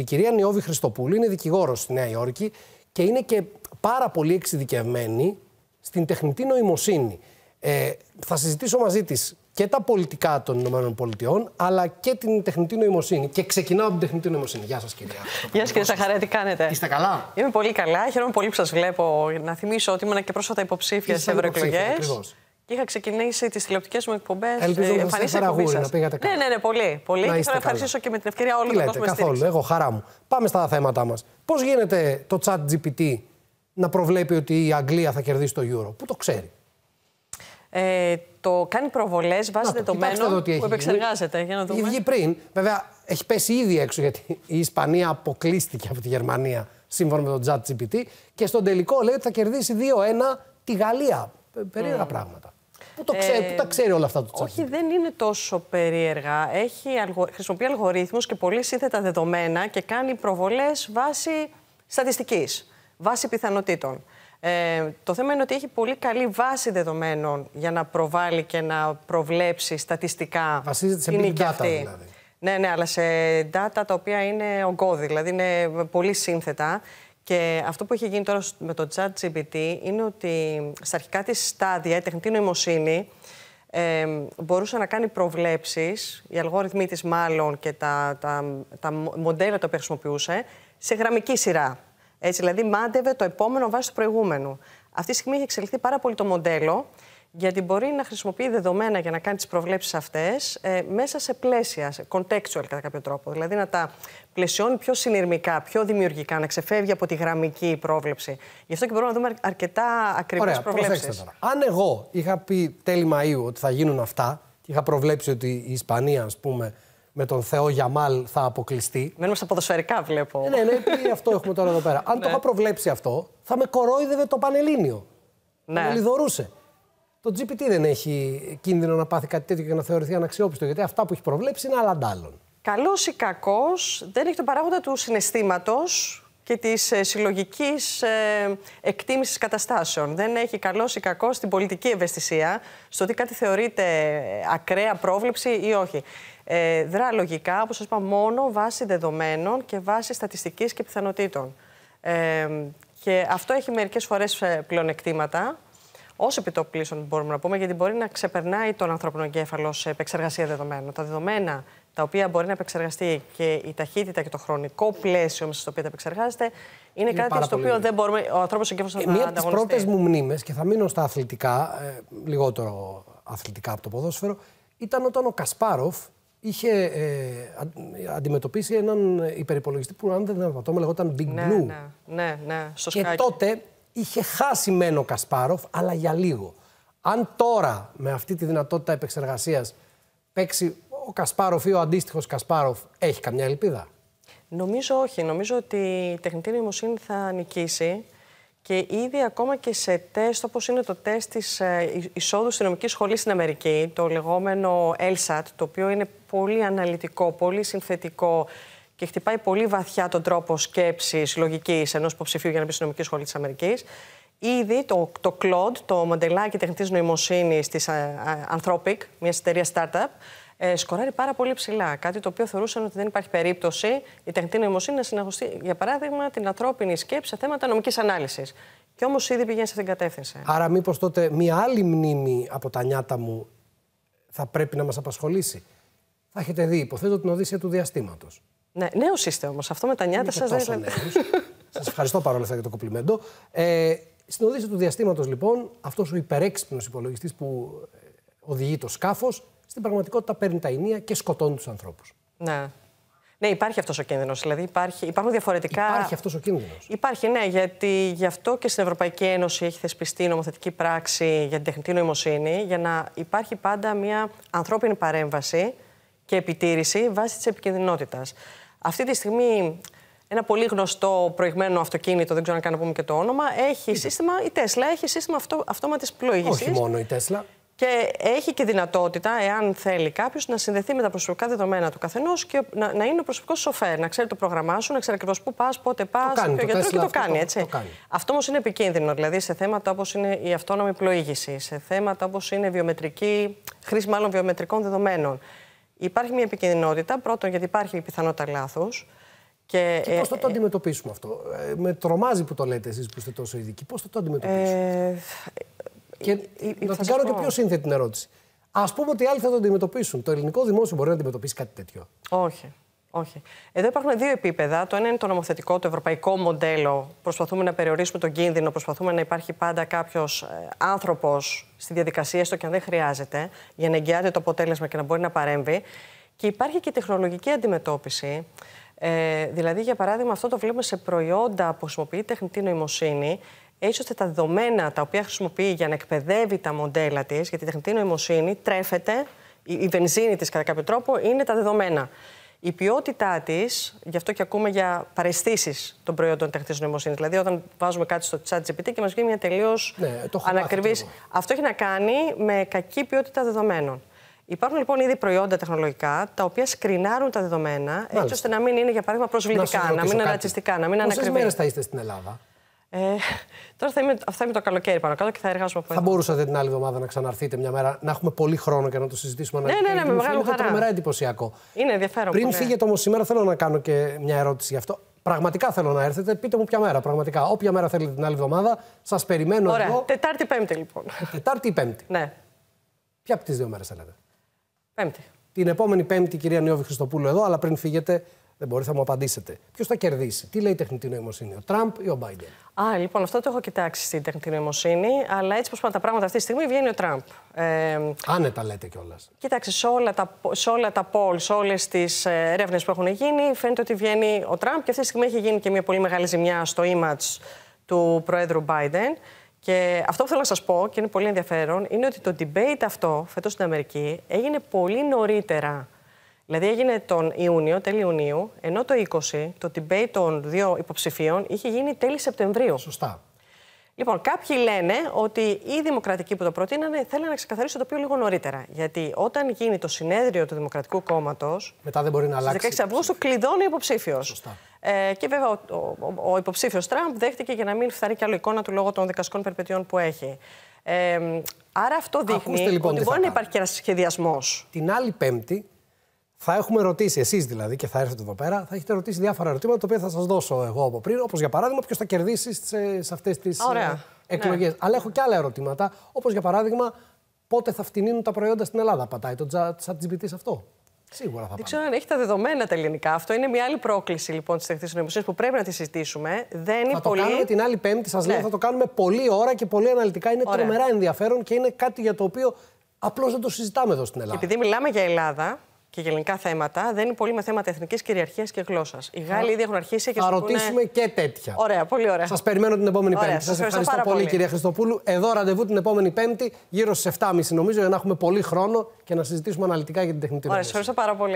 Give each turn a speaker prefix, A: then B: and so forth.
A: Η κυρία Νιώβη Χριστοπούλη είναι δικηγόρος στη Νέα Υόρκη και είναι και πάρα πολύ εξειδικευμένη στην τεχνητή νοημοσύνη. Ε, θα συζητήσω μαζί της και τα πολιτικά των Πολιτειών αλλά και την τεχνητή νοημοσύνη. Και ξεκινάω από την τεχνητή νοημοσύνη. Γεια σας,
B: κυρία. Γεια σας, κύριε Σαχαρέ, τι κάνετε. Είστε καλά. Είμαι πολύ καλά. Χαίρομαι πολύ που σας βλέπω. Να θυμίσω ότι ήμουν και πρόσφατα υποψήφια σε ευρωεκλογέ είχα ξεκινήσει τις τηλεοπτικές μου εκπομπές. Ελπίζω να ε, να πήγατε καλά. Ναι, ναι, ναι, πολύ. πολύ. Να και θα ευχαριστήσω και με την ευκαιρία όλων των κόσμων. Καθόλου, εγώ χαρά
A: μου. Πάμε στα θέματα μας. Πώς γίνεται το chat GPT να προβλέπει ότι η Αγγλία θα κερδίσει το Euro, Πού το ξέρει.
B: Ε, το κάνει προβολές, βάσει δεδομένων που επεξεργάζεται. Για να δούμε. βγει πριν. Βέβαια, έχει πέσει ήδη έξω γιατί η Ισπανία
A: αποκλείστηκε από τη Γερμανία σύμφωνα με το ChatGPT GPT. Και στον τελικό λέει ότι θα κερδίσει 2-1 τη Γαλλία. Περίεργα πράγματα. Που, το ξέρει, που τα
B: ξέρει όλα αυτά το ChatGPT. Όχι, δεν είναι τόσο περίεργα. Έχει, χρησιμοποιεί αλγορίθμους και πολύ σύνθετα δεδομένα και κάνει προβολές βάσει στατιστικής, βάσει πιθανότητων. Ε, το θέμα είναι ότι έχει πολύ καλή βάση δεδομένων για να προβάλλει και να προβλέψει στατιστικά. Βασίζεται σε big data δηλαδή. Ναι, ναι, αλλά σε data τα οποία είναι ογκώδη, δηλαδή είναι πολύ σύνθετα. Και αυτό που έχει γίνει τώρα με το chat GPT είναι ότι στα αρχικά της στάδια η τεχνητή νοημοσύνη ε, μπορούσε να κάνει προβλέψεις, οι αλγόριθμοί της μάλλον και τα, τα, τα μοντέλα τα οποία χρησιμοποιούσε, σε γραμμική σειρά. Έτσι, δηλαδή μάντευε το επόμενο βάσει του προηγούμενου. Αυτή τη στιγμή έχει εξελιχθεί πάρα πολύ το μοντέλο γιατί μπορεί να χρησιμοποιεί δεδομένα για να κάνει τις προβλέψεις αυτές ε, μέσα σε πλαίσια, σε contextual κατά κάποιο τρόπο. Δηλαδή να τα πλαισιώνει πιο συνειρμικά, πιο δημιουργικά, να ξεφεύγει από τη γραμμική πρόβλεψη. Γι' αυτό και μπορούμε να δούμε αρκετά ακριβές προβλέψει.
A: Αν εγώ είχα πει τέλη Μαου ότι θα γίνουν αυτά και είχα προβλέψει ότι η Ισπανία, ας πούμε, με τον Θεό Γιαμάλ θα αποκλειστεί. Μένουμε στα ποδοσφαιρικά,
B: βλέπω. Ε, ναι, ναι, αυτό έχουμε τώρα εδώ πέρα. Αν το ναι. είχα
A: προβλέψει αυτό, θα με κορόιδευε το Πανελίνιο. Ναι. Με λιδωρούσε το GPT δεν έχει κίνδυνο να πάθει κάτι τέτοιο και να
B: θεωρηθεί αναξιόπιστο. Γιατί αυτά που έχει προβλέψει είναι αντάλλων. Καλός ή κακός, δεν έχει τον παράγοντα του συναισθήματος και της ε, συλλογικής ε, εκτίμησης καταστάσεων. Δεν έχει καλός ή κακός στην πολιτική ευαισθησία, στο ότι κάτι θεωρείται ε, ακραία πρόβλεψη ή όχι. Ε, δρά λογικά, όπως σας είπα, μόνο βάσει δεδομένων και βάσει στατιστικής και πιθανότητων. Ε, και αυτό έχει μερικές φορές πλεονεκτήματα ω επιτοπλίστων μπορούμε να πούμε, γιατί μπορεί να ξεπερνάει τον ανθρώπινο εγκέφαλο σε επεξεργασία δεδομένων. Τα δεδομένα τα οποία μπορεί να επεξεργαστεί και η ταχύτητα και το χρονικό πλαίσιο μέσα στο οποίο τα επεξεργάζεται, είναι, κάτι στο οποίο δεν μπορούμε, ο ανθρώπινος εγκέφαλος ε, να ε, Μία από τις πρώτες μου
A: μνήμες, και θα μείνω στα αθλητικά, ε, λιγότερο αθλητικά από το ποδόσφαιρο, ήταν όταν ο Κασπάροφ είχε ε, αντιμετωπίσει έναν υπερυπολογιστή που, αν δεν απατώμε, λεγόταν Big ναι, Blue. Ναι,
B: ναι, ναι, ναι. και τότε
A: είχε χάσει μεν ο Κασπάροφ, αλλά για λίγο. Αν τώρα με αυτή τη δυνατότητα επεξεργασίας παίξει ο Κασπάροφ ή ο αντίστοιχος Κασπάροφ, έχει καμιά ελπίδα.
B: Νομίζω όχι. Νομίζω ότι η τεχνητή νοημοσύνη θα νικήσει. Και ήδη ακόμα και σε τεστ, όπως είναι το τεστ της ε, εισόδου στην νομική σχολή στην Αμερική, το λεγόμενο LSAT, το οποίο είναι πολύ αναλυτικό, πολύ συνθετικό και χτυπάει πολύ βαθιά τον τρόπο σκέψης λογικής ενός υποψηφίου για να μπει στην νομική σχολή της Αμερικής. Ήδη το, το Claude, το μοντελάκι τεχνητής νοημοσύνης της ε, ε, Anthropic, μιας εταιρείας startup, ε, σκοράρει πάρα πολύ ψηλά. Κάτι το οποίο θεωρούσαν ότι δεν υπάρχει περίπτωση η τεχνητή νοημοσύνη να συναγωστεί, για παράδειγμα, την ανθρώπινη σκέψη σε θέματα νομικής ανάλυσης. Και όμως ήδη πηγαίνει σε αυτήν την κατεύθυνση.
A: Άρα, μήπως τότε μία άλλη μνήμη από τα νιάτα μου θα πρέπει να μας απασχολήσει. Θα έχετε δει, υποθέτω, την Οδύσσια του Διαστήματος. Ναι, νέος είστε όμως. Αυτό με τα νιάτα σα δεν είναι. Σας ευχαριστώ παρόλα αυτά για το κοπλιμέντο. Ε, στην οδήγηση του διαστήματος, λοιπόν, αυτός ο υπερέξυπνος υπολογιστής που ε, οδηγεί το σκάφος, στην πραγματικότητα παίρνει τα ενία και σκοτώνει τους ανθρώπους.
B: Ναι. Ναι, υπάρχει αυτός ο κίνδυνος. Δηλαδή υπάρχει, υπάρχουν διαφορετικά. Υπάρχει αυτός ο κίνδυνος. Υπάρχει, ναι, γιατί γι' αυτό και στην Ευρωπαϊκή Ένωση έχει θεσπιστεί νομοθετική πράξη για την τεχνητή νοημοσύνη, για να υπάρχει πάντα μια ανθρώπινη παρέμβαση και επιτήρηση βάσει της επικίνδυνοτητα. Αυτή τη στιγμή ένα πολύ γνωστό προηγμένο αυτοκίνητο, δεν ξέρω αν κάνω πούμε και το όνομα, έχει σύστημα, η Τέσλα έχει σύστημα αυτο, αυτόματης πλοήγησης. Όχι μόνο η Τέσλα. Και έχει και δυνατότητα, εάν θέλει κάποιος, να συνδεθεί με τα προσωπικά δεδομένα του καθενός και να, να είναι ο προσωπικός σοφέρ. Να ξέρει το πρόγραμμά σου, να ξέρει ακριβώς πού πας, πότε πας, ποιο γιατρό και το κάνει. Έτσι. Το, το κάνει. Αυτό όμως είναι επικίνδυνο. Δηλαδή σε θέματα όπως είναι η αυτόνομη πλοήγηση, σε θέματα όπως είναι βιομετρική, χρήση μάλλον βιομετρικών δεδομένων. Υπάρχει μια επικίνδυνοτητα. Πρώτον, γιατί υπάρχει η πιθανότητα λάθο. Και, και πώς θα το ε, ε,
A: αντιμετωπίσουμε αυτό. Ε, με τρομάζει που το λέτε εσείς που είστε τόσο ειδικοί. Πώς θα το αντιμετωπίσουμε. Ε, και να κάνω και πιο σύνθετη την ερώτηση. Ας πούμε ότι οι άλλοι θα το αντιμετωπίσουν. Το ελληνικό δημόσιο μπορεί να αντιμετωπίσει κάτι τέτοιο. Όχι.
B: Όχι. Εδώ υπάρχουν δύο επίπεδα. Το ένα είναι το νομοθετικό, το ευρωπαϊκό μοντέλο. Προσπαθούμε να περιορίσουμε τον κίνδυνο, προσπαθούμε να υπάρχει πάντα κάποιος ε, άνθρωπος στη διαδικασία, έστω και αν δεν χρειάζεται, για να εγγυάται το αποτέλεσμα και να μπορεί να παρέμβει. Και υπάρχει και η τεχνολογική αντιμετώπιση. Ε, δηλαδή, για παράδειγμα, αυτό το βλέπουμε σε προϊόντα που χρησιμοποιεί τεχνητή νοημοσύνη, έτσι ώστε τα δεδομένα τα οποία χρησιμοποιεί για να εκπαιδεύει τα μοντέλα της, γιατί η τεχνητή νοημοσύνη τρέφεται, η, η βενζίνη της κατά κάποιο τρόπο είναι τα δεδομένα. Η ποιότητά της, γι' αυτό και ακούμε για παρεστήσεις των προϊόντων τεχνητής νοημοσύνης. Δηλαδή, όταν βάζουμε κάτι στο chat GPT και μας βγαίνει μια τελείως ναι, ανακριβή. Αυτό έχει να κάνει με κακή ποιότητα δεδομένων. Υπάρχουν λοιπόν ήδη προϊόντα τεχνολογικά τα οποία σκρινάρουν τα δεδομένα έτσι ώστε να μην είναι, για παράδειγμα, προσβλητικά, να, μην είναι ρατσιστικά, να μην είναι ανακριβή. Πόσε μέρες θα είστε στην Ελλάδα. Ε, τώρα θα είμαι, το καλοκαίρι πάνω κάτω και θα εργάζομαι από εδώ. Θα
A: μπορούσατε την άλλη εβδομάδα να ξαναρθείτε μια μέρα, να έχουμε πολύ χρόνο και να το συζητήσουμε. Ναι, ναι, ναι, με χαρά. Είναι τρομερά εντυπωσιακό.
B: Είναι ενδιαφέρον. Πριν ναι. φύγετε
A: όμως σήμερα, θέλω να κάνω και μια ερώτηση γι' αυτό. Πραγματικά θέλω να έρθετε. Πείτε μου ποια μέρα. Πραγματικά. Όποια μέρα θέλετε την άλλη εβδομάδα, σας περιμένω Ωραία. εδώ.
B: Τετάρτη-Πέμπτη λοιπόν.
A: Τετάρτη-Πέμπτη. Ναι. Ποια από τις δύο μέρες θέλετε. Πέμπτη. Την επόμενη Πέμπτη, κυρία Νιώβη Χριστοπούλου, εδώ, αλλά πριν φύγετε, δεν μπορεί, θα μου απαντήσετε. Ποιος θα κερδίσει, τι λέει η τεχνητή νοημοσύνη, ο Τραμπ ή ο Μπάιντεν.
B: Α, λοιπόν, αυτό το έχω κοιτάξει στην τεχνητή νοημοσύνη, αλλά έτσι όπω πάνε τα πράγματα αυτή τη στιγμή βγαίνει ο Τραμπ. Ε, Άνετα λέτε κιόλας. Κοίταξε, σε όλα τα, πόλ, σε όλες τις ε, έρευνες που έχουν γίνει, φαίνεται ότι βγαίνει ο Τραμπ και αυτή τη στιγμή έχει γίνει και μια πολύ μεγάλη ζημιά στο image του Προέδρου Biden. Και αυτό που θέλω να σας πω και είναι πολύ ενδιαφέρον είναι ότι το debate αυτό φέτος στην Αμερική έγινε πολύ νωρίτερα. Δηλαδή έγινε τον Ιούνιο, τέλη Ιουνίου, ενώ το 20 το debate των δύο υποψηφίων είχε γίνει τέλη Σεπτεμβρίου. Σωστά. Λοιπόν, κάποιοι λένε ότι οι δημοκρατικοί που το προτείνανε θέλουν να ξεκαθαρίσουν το οποίο λίγο νωρίτερα. Γιατί όταν γίνει το συνέδριο του Δημοκρατικού Κόμματος. Μετά δεν μπορεί να αλλάξει. 16 Αυγούστου κλειδώνει ο υποψήφιος. Ε, και βέβαια ο, ο, ο υποψήφιος Τραμπ δέχτηκε για να μην φθαρεί κι άλλο εικόνα του λόγω των δικαστικών περιπετειών που έχει. Ε, άρα αυτό δείχνει Ακούστε, λοιπόν ότι μπορεί να υπάρχει και ένας σχεδιασμός. Την
A: άλλη Πέμπτη θα έχουμε ρωτήσει, εσείς δηλαδή, και θα έρθετε εδώ πέρα, θα έχετε ρωτήσει διάφορα ερωτήματα τα οποία θα σας δώσω εγώ από πριν. Όπως για παράδειγμα, ποιος θα κερδίσει ε, σε, αυτές τις ε, εκλογές. Ναι. Αλλά έχω και άλλα ερωτήματα. Όπως για παράδειγμα, πότε θα φτηνίνουν τα προϊόντα στην Ελλάδα. Πατάει το GPT σε αυτό. Σίγουρα
B: θα πάει. Δεν ξέρω αν έχει τα δεδομένα τα ελληνικά. Αυτό είναι μια άλλη πρόκληση λοιπόν της τεχνητή νοημοσύνη που πρέπει να τη συζητήσουμε. Δεν είναι θα πολύ... το κάνουμε την
A: άλλη Πέμπτη, σας λέω, ναι. θα το κάνουμε πολλή ώρα και πολύ αναλυτικά. Είναι Ωραία. τρομερά ενδιαφέρον και είναι κάτι για το οποίο απλώς δεν το συζητάμε εδώ στην Ελλάδα. Και
B: επειδή μιλάμε για Ελλάδα, και γενικά θέματα δεν είναι πολύ με θέματα εθνικής κυριαρχίας και γλώσσας. Οι Γάλλοι ήδη έχουν αρχίσει και Θα ρωτήσουμε και τέτοια. Ωραία, πολύ ωραία. Σας περιμένω
A: την επόμενη ωραία, Πέμπτη. Σας ευχαριστώ πολύ, κυρία Χριστοπούλου. Εδώ ραντεβού την επόμενη Πέμπτη, γύρω στις 7.30 νομίζω, για να έχουμε πολύ χρόνο και να συζητήσουμε αναλυτικά για την τεχνητή Ωραία, σας
B: ευχαριστώ πάρα πολύ.